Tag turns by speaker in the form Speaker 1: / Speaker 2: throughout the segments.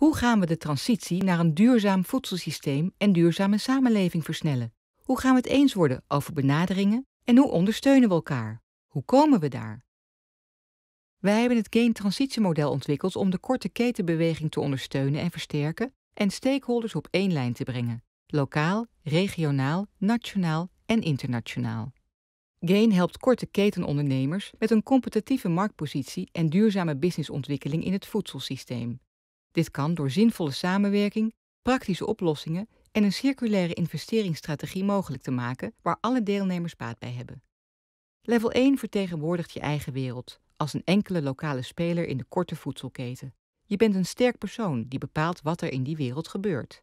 Speaker 1: Hoe gaan we de transitie naar een duurzaam voedselsysteem en duurzame samenleving versnellen? Hoe gaan we het eens worden over benaderingen en hoe ondersteunen we elkaar? Hoe komen we daar? Wij hebben het Gain transitiemodel ontwikkeld om de korte ketenbeweging te ondersteunen en versterken en stakeholders op één lijn te brengen: lokaal, regionaal, nationaal en internationaal. Gain helpt korte ketenondernemers met een competitieve marktpositie en duurzame businessontwikkeling in het voedselsysteem. Dit kan door zinvolle samenwerking, praktische oplossingen en een circulaire investeringsstrategie mogelijk te maken waar alle deelnemers baat bij hebben. Level 1 vertegenwoordigt je eigen wereld als een enkele lokale speler in de korte voedselketen. Je bent een sterk persoon die bepaalt wat er in die wereld gebeurt.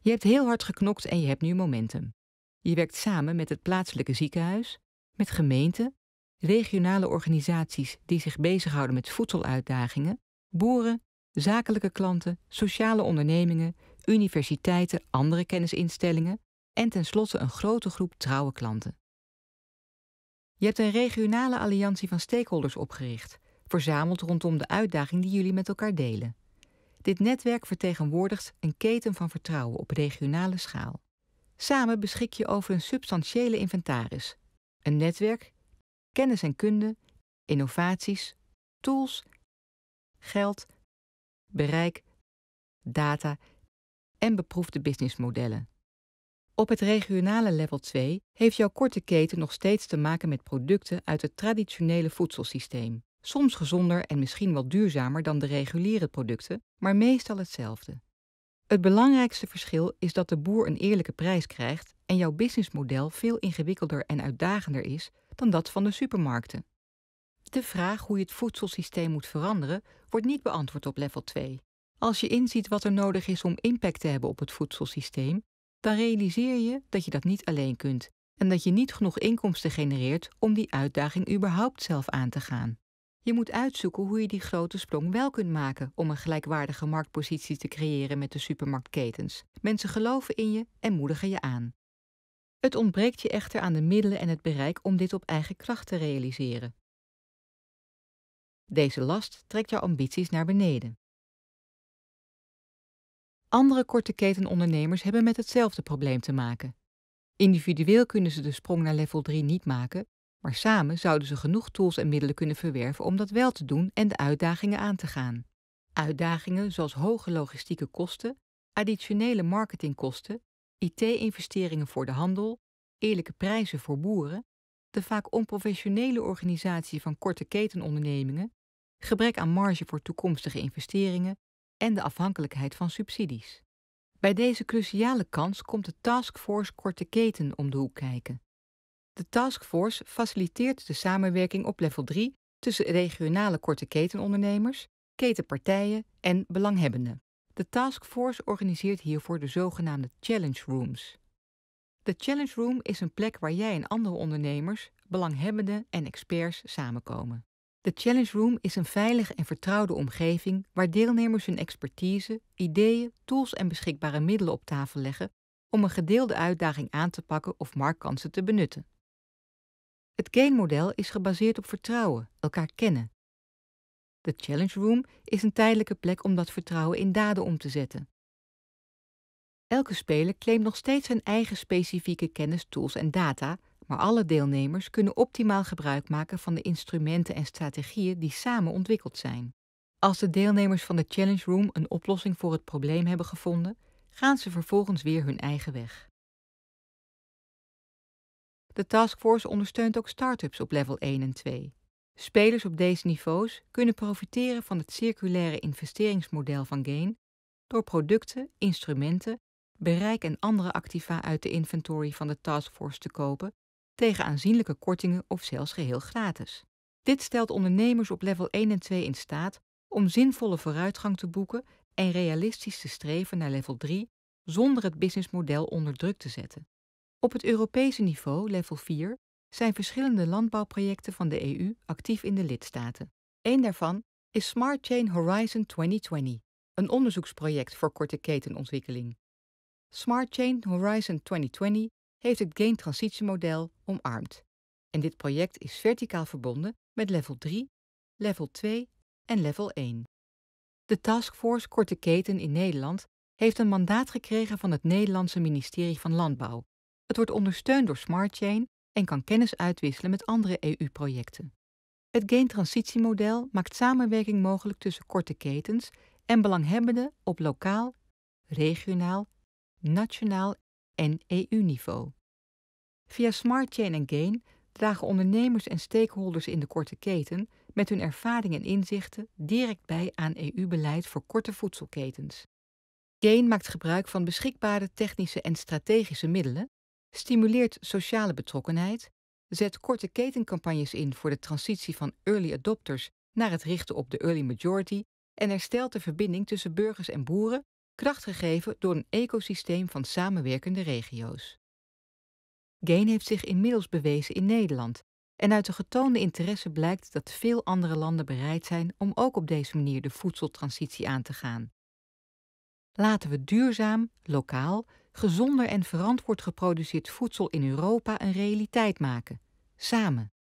Speaker 1: Je hebt heel hard geknokt en je hebt nu momentum. Je werkt samen met het plaatselijke ziekenhuis, met gemeenten, regionale organisaties die zich bezighouden met voedseluitdagingen, boeren zakelijke klanten, sociale ondernemingen, universiteiten, andere kennisinstellingen en tenslotte een grote groep trouwe klanten. Je hebt een regionale alliantie van stakeholders opgericht, verzameld rondom de uitdaging die jullie met elkaar delen. Dit netwerk vertegenwoordigt een keten van vertrouwen op regionale schaal. Samen beschik je over een substantiële inventaris, een netwerk, kennis en kunde, innovaties, tools, geld bereik, data en beproefde businessmodellen. Op het regionale level 2 heeft jouw korte keten nog steeds te maken met producten uit het traditionele voedselsysteem. Soms gezonder en misschien wel duurzamer dan de reguliere producten, maar meestal hetzelfde. Het belangrijkste verschil is dat de boer een eerlijke prijs krijgt en jouw businessmodel veel ingewikkelder en uitdagender is dan dat van de supermarkten. De vraag hoe je het voedselsysteem moet veranderen wordt niet beantwoord op level 2. Als je inziet wat er nodig is om impact te hebben op het voedselsysteem, dan realiseer je dat je dat niet alleen kunt en dat je niet genoeg inkomsten genereert om die uitdaging überhaupt zelf aan te gaan. Je moet uitzoeken hoe je die grote sprong wel kunt maken om een gelijkwaardige marktpositie te creëren met de supermarktketens. Mensen geloven in je en moedigen je aan. Het ontbreekt je echter aan de middelen en het bereik om dit op eigen kracht te realiseren. Deze last trekt jouw ambities naar beneden. Andere korte ketenondernemers hebben met hetzelfde probleem te maken. Individueel kunnen ze de sprong naar level 3 niet maken, maar samen zouden ze genoeg tools en middelen kunnen verwerven om dat wel te doen en de uitdagingen aan te gaan. Uitdagingen zoals hoge logistieke kosten, additionele marketingkosten, IT-investeringen voor de handel, eerlijke prijzen voor boeren, de vaak onprofessionele organisatie van korte ketenondernemingen gebrek aan marge voor toekomstige investeringen en de afhankelijkheid van subsidies. Bij deze cruciale kans komt de Taskforce Korte Keten om de hoek kijken. De Taskforce faciliteert de samenwerking op level 3 tussen regionale korte ketenondernemers, ketenpartijen en belanghebbenden. De Taskforce organiseert hiervoor de zogenaamde Challenge Rooms. De Challenge Room is een plek waar jij en andere ondernemers, belanghebbenden en experts samenkomen. De Challenge Room is een veilige en vertrouwde omgeving waar deelnemers hun expertise, ideeën, tools en beschikbare middelen op tafel leggen om een gedeelde uitdaging aan te pakken of marktkansen te benutten. Het model is gebaseerd op vertrouwen, elkaar kennen. De Challenge Room is een tijdelijke plek om dat vertrouwen in daden om te zetten. Elke speler claimt nog steeds zijn eigen specifieke kennis, tools en data, maar alle deelnemers kunnen optimaal gebruik maken van de instrumenten en strategieën die samen ontwikkeld zijn. Als de deelnemers van de Challenge Room een oplossing voor het probleem hebben gevonden, gaan ze vervolgens weer hun eigen weg. De taskforce ondersteunt ook start-ups op level 1 en 2. Spelers op deze niveaus kunnen profiteren van het circulaire investeringsmodel van Gain door producten, instrumenten, bereik en andere activa uit de inventory van de taskforce te kopen tegen aanzienlijke kortingen of zelfs geheel gratis. Dit stelt ondernemers op level 1 en 2 in staat om zinvolle vooruitgang te boeken en realistisch te streven naar level 3 zonder het businessmodel onder druk te zetten. Op het Europese niveau, level 4, zijn verschillende landbouwprojecten van de EU actief in de lidstaten. Eén daarvan is Smart Chain Horizon 2020, een onderzoeksproject voor korte ketenontwikkeling. Smart Chain Horizon 2020 heeft het gain-transitiemodel omarmd. En dit project is verticaal verbonden met level 3, level 2 en level 1. De Taskforce Korte Keten in Nederland heeft een mandaat gekregen van het Nederlandse ministerie van Landbouw. Het wordt ondersteund door SmartChain en kan kennis uitwisselen met andere EU-projecten. Het gain-transitiemodel maakt samenwerking mogelijk tussen korte ketens en belanghebbenden op lokaal, regionaal, nationaal en EU-niveau. Via Smart Chain en Gain dragen ondernemers en stakeholders in de korte keten met hun ervaring en inzichten direct bij aan EU-beleid voor korte voedselketens. Gain maakt gebruik van beschikbare technische en strategische middelen, stimuleert sociale betrokkenheid, zet korte ketencampagnes in voor de transitie van early adopters naar het richten op de early majority en herstelt de verbinding tussen burgers en boeren kracht gegeven door een ecosysteem van samenwerkende regio's. Gain heeft zich inmiddels bewezen in Nederland en uit de getoonde interesse blijkt dat veel andere landen bereid zijn om ook op deze manier de voedseltransitie aan te gaan. Laten we duurzaam, lokaal, gezonder en verantwoord geproduceerd voedsel in Europa een realiteit maken, samen.